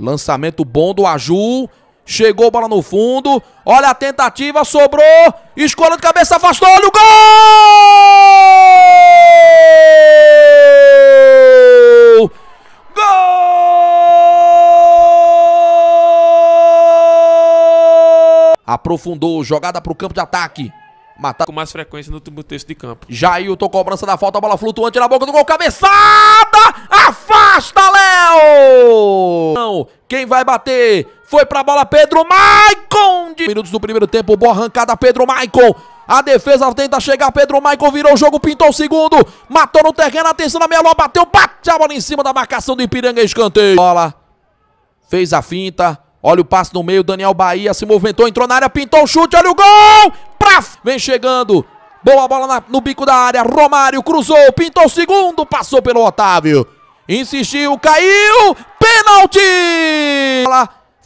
Lançamento bom do Aju. Chegou bola no fundo. Olha a tentativa, sobrou. Escola de cabeça, afastou. Olha o gol! Gol! Aprofundou, jogada para o campo de ataque. Matar com mais frequência no último terço de campo. Jailton, cobrança da falta, bola flutuante na boca do gol, cabeçada! Afasta, Léo! Quem vai bater? Foi pra bola Pedro Maicon. De... Minutos do primeiro tempo, boa arrancada Pedro Maicon. A defesa tenta chegar, Pedro Maicon virou o jogo, pintou o segundo, matou no terreno, atenção na meia lua, bateu, bate a bola em cima da marcação do Ipiranga, escanteio. Bola, fez a finta, olha o passe no meio, Daniel Bahia se movimentou, entrou na área, pintou o chute, olha o gol! Praf! Vem chegando, boa bola na, no bico da área, Romário cruzou, pintou o segundo, passou pelo Otávio, insistiu, caiu, pênalti!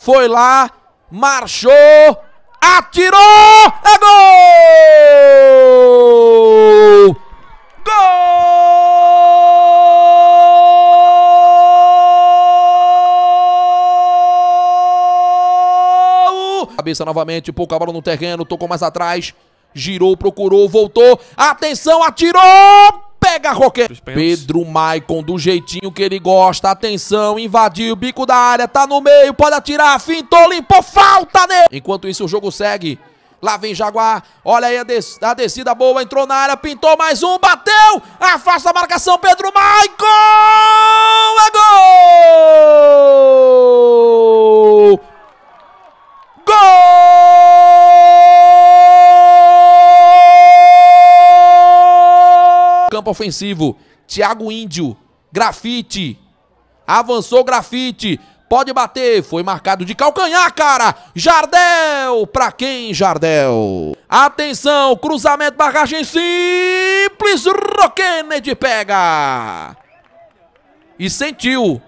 foi lá, marchou, atirou, é gol! Gol! Cabeça novamente, pouco a no terreno, tocou mais atrás, girou, procurou, voltou, atenção, atirou! pega roqueiro. Pedro Maicon, do jeitinho que ele gosta. Atenção, invadiu o bico da área. Tá no meio, pode atirar. Fintou, limpou, falta nele. Enquanto isso, o jogo segue. Lá vem Jaguar. Olha aí a, des a descida boa. Entrou na área, pintou mais um, bateu. Afasta a marcação, Pedro Maicon. É gol! Gol! campo ofensivo. Thiago Índio, grafite. Avançou grafite. Pode bater. Foi marcado de calcanhar, cara. Jardel. Pra quem, Jardel? Atenção. Cruzamento, barragem simples. Roquened pega. E sentiu.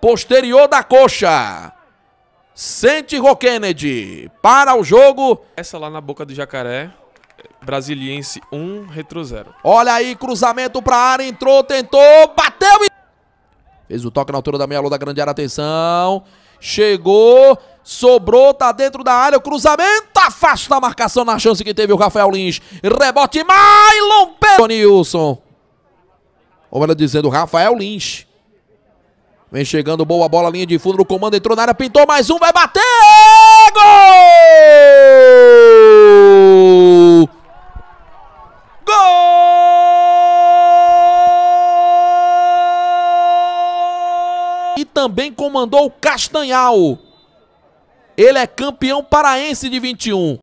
Posterior da coxa. Sente Roquened. Para o jogo. Essa lá na boca do jacaré. Brasiliense 1, um, Retro 0. Olha aí, cruzamento pra área, entrou, tentou, bateu e... Fez o toque na altura da meia lua da grande área, atenção. Chegou, sobrou, tá dentro da área, o cruzamento afasta a marcação na chance que teve o Rafael Lins. Rebote, Mylon Pedro Nilson. Ou melhor dizendo, Rafael Lins. Vem chegando, boa bola, linha de fundo no comando, entrou na área, pintou mais um, vai bater! também comandou o Castanhal. Ele é campeão paraense de 21.